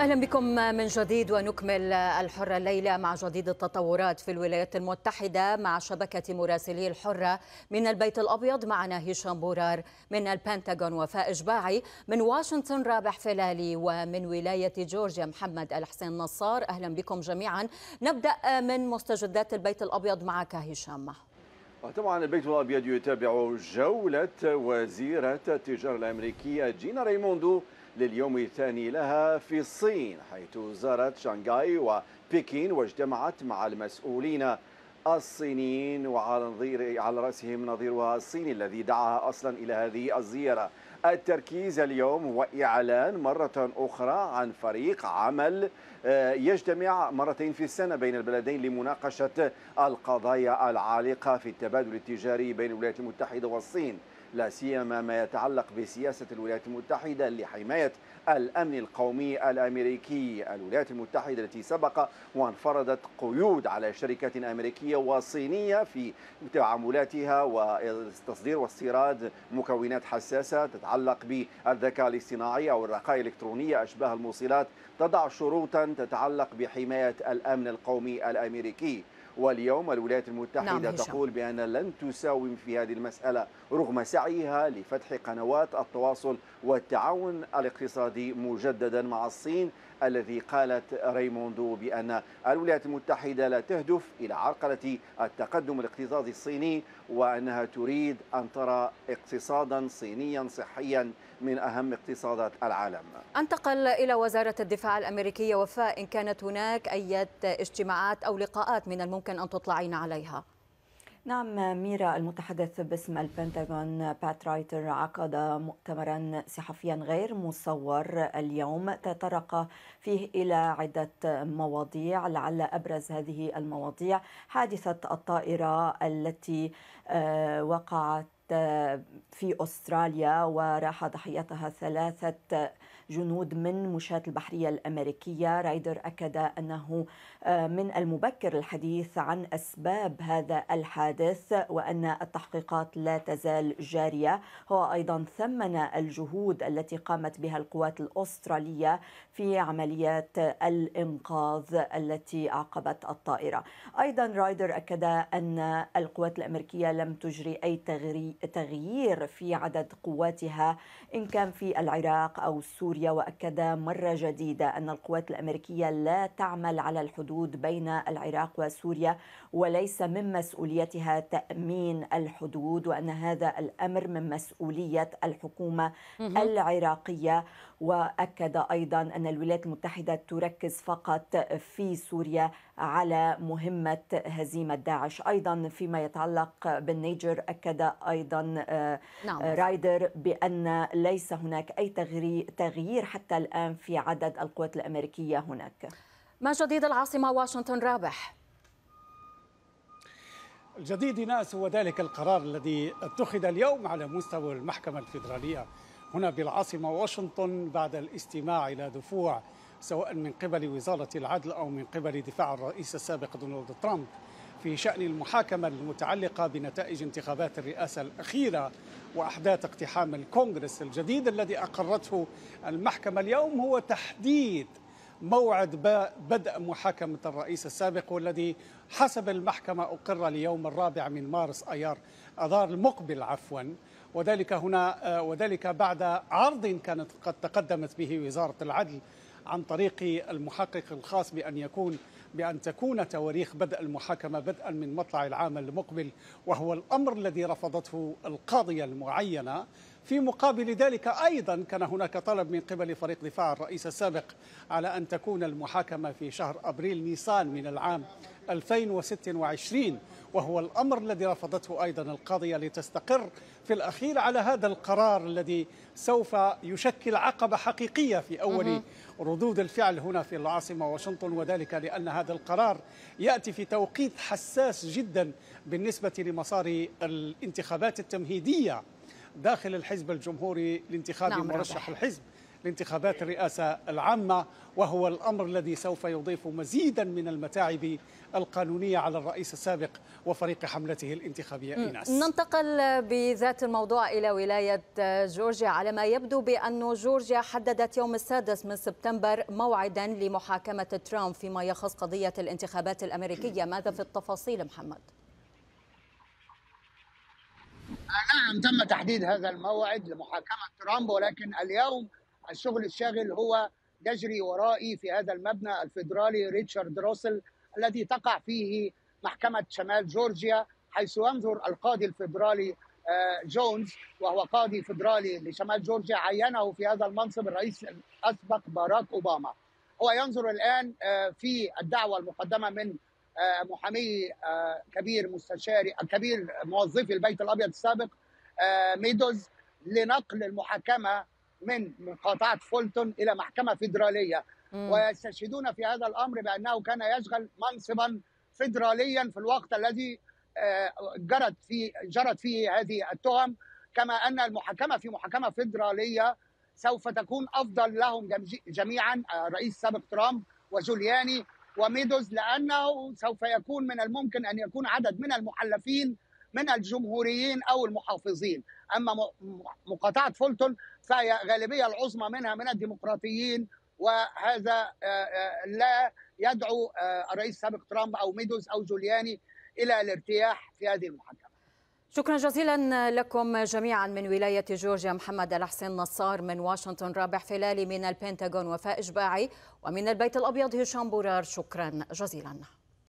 اهلا بكم من جديد ونكمل الحره الليله مع جديد التطورات في الولايات المتحده مع شبكه مراسلي الحره من البيت الابيض معنا هشام بورار من البنتاغون وفاء اشباعي من واشنطن رابح فلالي ومن ولايه جورجيا محمد الحسين نصار اهلا بكم جميعا نبدا من مستجدات البيت الابيض معك هشام وطبعا البيت الابيض يتابع جوله وزيره التجاره الامريكيه جينا ريموندو لليوم الثاني لها في الصين حيث زارت شانغهاي وبكين واجتمعت مع المسؤولين الصينيين وعلى نظير على رأسهم نظيرها الصيني الذي دعاها أصلا إلى هذه الزيارة التركيز اليوم هو إعلان مرة أخرى عن فريق عمل آه، يجتمع مرتين في السنة بين البلدين لمناقشة القضايا العالقة في التبادل التجاري بين الولايات المتحدة والصين لا سيما ما يتعلق بسياسة الولايات المتحدة لحماية الأمن القومي الأمريكي الولايات المتحدة التي سبق وانفرضت قيود على شركات أمريكية وصينية في تعاملاتها وتصدير واستيراد مكونات حساسة تتعلق بالذكاء الاصطناعي أو الرقائق الإلكترونية أشباه الموصلات تضع شروطا تتعلق بحماية الأمن القومي الأمريكي واليوم الولايات المتحدة نعم تقول بأن لن تساوم في هذه المسألة رغم سعيها لفتح قنوات التواصل والتعاون الاقتصادي مجددا مع الصين الذي قالت ريموندو بأن الولايات المتحدة لا تهدف إلى عرقلة التقدم الاقتصادي الصيني وأنها تريد أن ترى اقتصادا صينيا صحيا من أهم اقتصادات العالم انتقل إلى وزارة الدفاع الأمريكية وفاء إن كانت هناك أي اجتماعات أو لقاءات من الممكن يمكن أن تطلعين عليها؟ نعم ميرا المتحدث باسم البنتاغون بات رايتر عقد مؤتمرا صحفيا غير مصور اليوم تطرق فيه الى عده مواضيع لعل ابرز هذه المواضيع حادثه الطائره التي آه، وقعت آه، في استراليا وراح ضحيتها ثلاثه جنود من مشاة البحرية الأمريكية رايدر أكد أنه آه، من المبكر الحديث عن أسباب هذا الحادث وأن التحقيقات لا تزال جارية هو أيضا ثمن الجهود التي قامت بها القوات الأسترالية في عمليات الإنقاذ التي أعقبت الطائرة أيضا رايدر أكد أن القوات الأمريكية لم تجري أي تغيير في عدد قواتها إن كان في العراق أو سوريا سوريا واكد مره جديده ان القوات الامريكيه لا تعمل على الحدود بين العراق وسوريا وليس من مسؤوليتها تامين الحدود وان هذا الامر من مسؤوليه الحكومه العراقيه واكد ايضا ان الولايات المتحده تركز فقط في سوريا على مهمة هزيمة داعش أيضا فيما يتعلق بالنيجر أكد أيضا آه، نعم. آه، رايدر بأن ليس هناك أي تغيير حتى الآن في عدد القوات الأمريكية هناك ما جديد العاصمة واشنطن رابح؟ الجديد ناس هو ذلك القرار الذي اتخذ اليوم على مستوى المحكمة الفيدرالية هنا بالعاصمة واشنطن بعد الاستماع إلى دفوع سواء من قبل وزارة العدل أو من قبل دفاع الرئيس السابق دونالد ترامب في شأن المحاكمة المتعلقة بنتائج انتخابات الرئاسة الأخيرة وأحداث اقتحام الكونغرس الجديد الذي أقرته المحكمة اليوم هو تحديد موعد بدء محاكمة الرئيس السابق والذي حسب المحكمة أقر ليوم الرابع من مارس أيار أذار المقبل عفوا وذلك هنا آه، وذلك بعد عرض كانت قد تقدمت به وزارة العدل عن طريق المحقق الخاص بأن يكون بأن تكون تواريخ بدء المحاكمة بدءا من مطلع العام المقبل وهو الأمر الذي رفضته القاضية المعينة في مقابل ذلك أيضا كان هناك طلب من قبل فريق دفاع الرئيس السابق على أن تكون المحاكمة في شهر أبريل نيسان من العام 2026 وهو الأمر الذي رفضته أيضا القاضية لتستقر في الأخير على هذا القرار الذي سوف يشكل عقبة حقيقية في أول ردود الفعل هنا في العاصمة واشنطن وذلك لأن هذا القرار يأتي في توقيت حساس جدا بالنسبة لمسار الانتخابات التمهيدية داخل الحزب الجمهوري لانتخاب نعم مرشح ربح. الحزب لانتخابات الرئاسة العامة وهو الأمر الذي سوف يضيف مزيدا من المتاعب القانونية على الرئيس السابق وفريق حملته الانتخابية إيناس ننتقل بذات الموضوع إلى ولاية جورجيا على ما يبدو بأن جورجيا حددت يوم السادس من سبتمبر موعدا لمحاكمة ترامب فيما يخص قضية الانتخابات الأمريكية ماذا في التفاصيل محمد؟ نعم تم تحديد هذا الموعد لمحاكمة ترامب ولكن اليوم الشغل الشاغل هو يجري ورائي في هذا المبنى الفيدرالي ريتشارد روسل الذي تقع فيه محكمة شمال جورجيا حيث ينظر القاضي الفيدرالي آه، جونز وهو قاضي فيدرالي لشمال جورجيا عينه في هذا المنصب الرئيس الأسبق باراك أوباما هو ينظر الآن آه، في الدعوة المقدمة من محامي آه، آه، كبير مستشاري كبير موظفي البيت الابيض السابق آه، ميدوز لنقل المحاكمه من مقاطعه فولتون الى محكمه فيدراليه ويستشهدون في هذا الامر بانه كان يشغل منصبا فيدراليا في الوقت الذي جرت فيه جرت فيه هذه التهم كما ان المحاكمه في محاكمه فيدراليه سوف تكون افضل لهم جميعا الرئيس السابق ترامب وجولياني وميدوز لانه سوف يكون من الممكن ان يكون عدد من المحلفين من الجمهوريين او المحافظين اما مقاطعه فولتون فهي غالبيه العظمى منها من الديمقراطيين وهذا آه، آه، لا يدعو آه، الرئيس السابق ترامب او ميدوز او جولياني الى الارتياح في هذه المحاكمه شكرا جزيلا لكم جميعا من ولاية جورجيا محمد الحسين نصار من واشنطن رابح فلالي من البنتاغون وفاء إجباعي ومن البيت الأبيض هشام بورار شكرا جزيلا